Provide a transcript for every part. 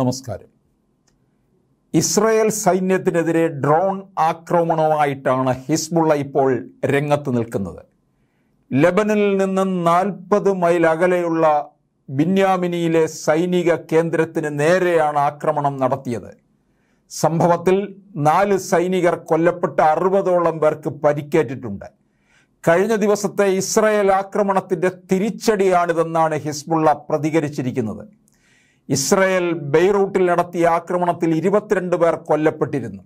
നമസ്കാരം ഇസ്രയേൽ സൈന്യത്തിനെതിരെ ഡ്രോൺ ആക്രമണവുമായിട്ടാണ് ഹിസ്ബുള്ള ഇപ്പോൾ രംഗത്ത് നിൽക്കുന്നത് ലബനിൽ നിന്ന് നാൽപ്പത് മൈൽ അകലെയുള്ള ബിന്യാമിനിയിലെ സൈനിക കേന്ദ്രത്തിന് നേരെയാണ് ആക്രമണം നടത്തിയത് സംഭവത്തിൽ നാല് സൈനികർ കൊല്ലപ്പെട്ട അറുപതോളം പേർക്ക് പരിക്കേറ്റിട്ടുണ്ട് കഴിഞ്ഞ ദിവസത്തെ ഇസ്രയേൽ ആക്രമണത്തിന്റെ തിരിച്ചടിയാണിതെന്നാണ് ഹിസ്ബുള്ള പ്രതികരിച്ചിരിക്കുന്നത് ഇസ്രയേൽ ബെയ്റൂട്ടിൽ നടത്തിയ ആക്രമണത്തിൽ ഇരുപത്തിരണ്ട് പേർ കൊല്ലപ്പെട്ടിരുന്നു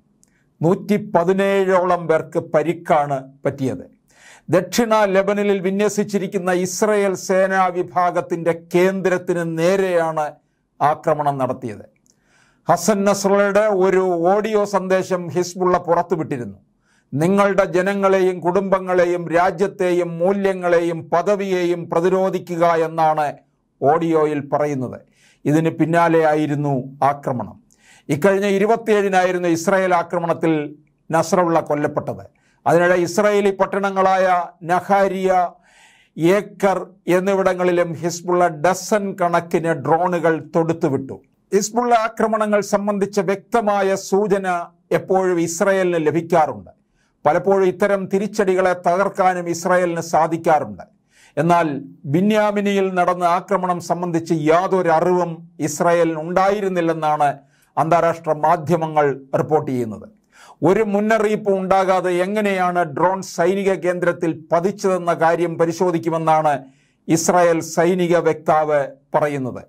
നൂറ്റി പതിനേഴോളം പേർക്ക് പരിക്കാണ് പറ്റിയത് ദക്ഷിണ ലെബനനിൽ വിന്യസിച്ചിരിക്കുന്ന ഇസ്രയേൽ സേനാ വിഭാഗത്തിൻ്റെ കേന്ദ്രത്തിന് നേരെയാണ് ആക്രമണം നടത്തിയത് ഹസൻ നസ്രയുടെ ഒരു ഓഡിയോ സന്ദേശം ഹിസ്ബുള്ള പുറത്തുവിട്ടിരുന്നു നിങ്ങളുടെ ജനങ്ങളെയും കുടുംബങ്ങളെയും രാജ്യത്തെയും മൂല്യങ്ങളെയും പദവിയെയും പ്രതിരോധിക്കുക എന്നാണ് ഓഡിയോയിൽ പറയുന്നത് ഇതിന് പിന്നാലെയായിരുന്നു ആക്രമണം ഇക്കഴിഞ്ഞ ഇരുപത്തിയേഴിനായിരുന്നു ഇസ്രായേൽ ആക്രമണത്തിൽ നസറുള്ള കൊല്ലപ്പെട്ടത് അതിനിടെ ഇസ്രായേലി പട്ടണങ്ങളായ നഹാരിയ ഏക്കർ എന്നിവിടങ്ങളിലും ഹിസ്ബുള്ള ഡസൻ കണക്കിന് ഡ്രോണുകൾ തൊടുത്തുവിട്ടു ഹിസ്ബുള്ള ആക്രമണങ്ങൾ സംബന്ധിച്ച വ്യക്തമായ സൂചന എപ്പോഴും ഇസ്രായേലിന് ലഭിക്കാറുണ്ട് പലപ്പോഴും ഇത്തരം തിരിച്ചടികളെ തകർക്കാനും ഇസ്രായേലിന് സാധിക്കാറുണ്ട് എന്നാൽ ബിന്യാമിനിയിൽ നടന്ന ആക്രമണം സംബന്ധിച്ച് യാതൊരു അറിവും ഇസ്രായേലിന് ഉണ്ടായിരുന്നില്ലെന്നാണ് അന്താരാഷ്ട്ര മാധ്യമങ്ങൾ റിപ്പോർട്ട് ചെയ്യുന്നത് ഒരു മുന്നറിയിപ്പ് ഉണ്ടാകാതെ എങ്ങനെയാണ് ഡ്രോൺ സൈനിക കേന്ദ്രത്തിൽ പതിച്ചതെന്ന കാര്യം പരിശോധിക്കുമെന്നാണ് ഇസ്രായേൽ സൈനിക വക്താവ് പറയുന്നത്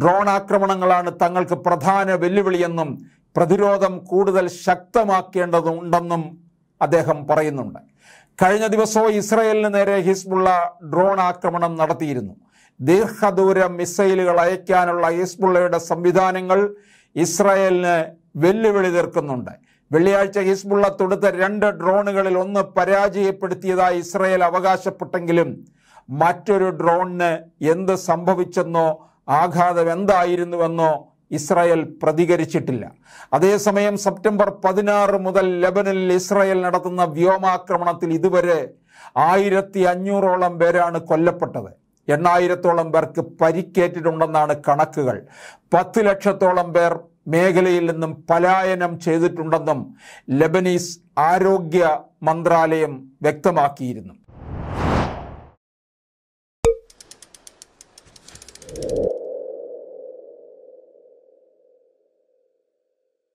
ഡ്രോൺ ആക്രമണങ്ങളാണ് തങ്ങൾക്ക് പ്രധാന വെല്ലുവിളിയെന്നും പ്രതിരോധം കൂടുതൽ ശക്തമാക്കേണ്ടതുണ്ടെന്നും അദ്ദേഹം പറയുന്നുണ്ട് കഴിഞ്ഞ ദിവസവും ഇസ്രയേലിന് നേരെ ഹിസ്ബുള്ള ഡ്രോൺ ആക്രമണം നടത്തിയിരുന്നു ദീർഘദൂര മിസൈലുകൾ അയക്കാനുള്ള ഹിസ്ബുള്ളയുടെ സംവിധാനങ്ങൾ ഇസ്രയേലിന് വെല്ലുവിളി തീർക്കുന്നുണ്ട് വെള്ളിയാഴ്ച ഹിസ്ബുള്ള തൊടുത്ത രണ്ട് ഡ്രോണുകളിൽ ഒന്ന് പരാജയപ്പെടുത്തിയതായി ഇസ്രയേൽ അവകാശപ്പെട്ടെങ്കിലും മറ്റൊരു ഡ്രോണിന് എന്ത് സംഭവിച്ചെന്നോ ആഘാതം എന്തായിരുന്നുവെന്നോ ഇസ്രായേൽ പ്രതികരിച്ചിട്ടില്ല അതേസമയം സെപ്റ്റംബർ പതിനാറ് മുതൽ ലെബനനിൽ ഇസ്രായേൽ നടത്തുന്ന വ്യോമാക്രമണത്തിൽ ഇതുവരെ ആയിരത്തി അഞ്ഞൂറോളം പേരാണ് കൊല്ലപ്പെട്ടത് എണ്ണായിരത്തോളം പേർക്ക് പരിക്കേറ്റിട്ടുണ്ടെന്നാണ് കണക്കുകൾ പത്ത് ലക്ഷത്തോളം പേർ മേഖലയിൽ നിന്നും പലായനം ചെയ്തിട്ടുണ്ടെന്നും ലെബനീസ് ആരോഗ്യ മന്ത്രാലയം വ്യക്തമാക്കിയിരുന്നു